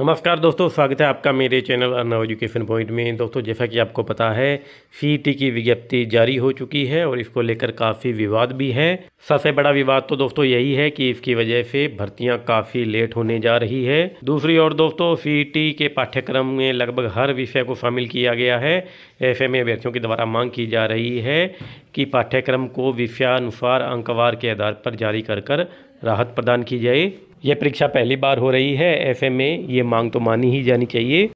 नमस्कार दोस्तों स्वागत है आपका मेरे चैनल अर्नव एजुकेशन पॉइंट में दोस्तों जैसा कि आपको पता है सी e की विज्ञप्ति जारी हो चुकी है और इसको लेकर काफ़ी विवाद भी है सबसे बड़ा विवाद तो दोस्तों यही है कि इसकी वजह से भर्तियां काफ़ी लेट होने जा रही है दूसरी ओर दोस्तों सी e के पाठ्यक्रम में लगभग हर विषय को शामिल किया गया है ऐसे में अभ्यर्थियों के द्वारा मांग की जा रही है कि पाठ्यक्रम को विषयानुसार अंकवार के आधार पर जारी कर कर राहत प्रदान की जाए यह परीक्षा पहली बार हो रही है ऐसे में ये मांग तो मानी ही जानी चाहिए